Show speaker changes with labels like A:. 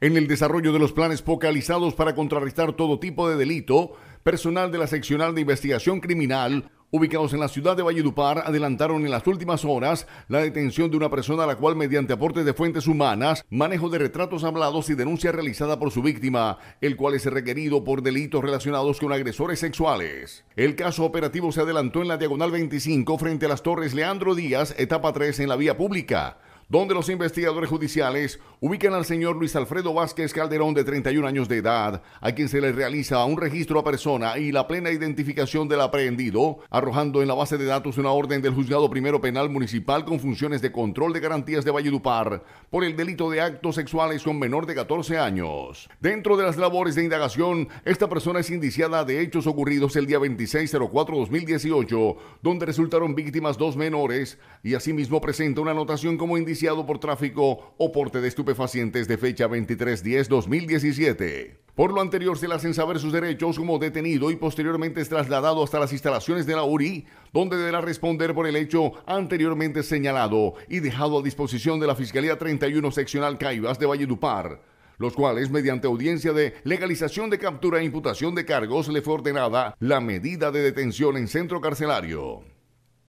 A: en el desarrollo de los planes focalizados para contrarrestar todo tipo de delito, personal de la seccional de investigación criminal ubicados en la ciudad de Valledupar, adelantaron en las últimas horas la detención de una persona a la cual, mediante aportes de fuentes humanas, manejo de retratos hablados y denuncia realizada por su víctima, el cual es requerido por delitos relacionados con agresores sexuales. El caso operativo se adelantó en la diagonal 25 frente a las Torres Leandro Díaz, etapa 3 en la vía pública donde los investigadores judiciales ubican al señor Luis Alfredo Vázquez Calderón de 31 años de edad, a quien se le realiza un registro a persona y la plena identificación del aprehendido, arrojando en la base de datos una orden del juzgado primero penal municipal con funciones de control de garantías de Valledupar por el delito de actos sexuales con menor de 14 años. Dentro de las labores de indagación, esta persona es indiciada de hechos ocurridos el día 04 2018 donde resultaron víctimas dos menores y asimismo presenta una anotación como indiciada por tráfico o porte de estupefacientes de fecha 23-10-2017. Por lo anterior, se le hacen saber sus derechos como detenido y posteriormente es trasladado hasta las instalaciones de la URI, donde deberá responder por el hecho anteriormente señalado y dejado a disposición de la Fiscalía 31 Seccional Caibas de Valledupar, los cuales, mediante audiencia de legalización de captura e imputación de cargos, le fue ordenada la medida de detención en centro carcelario.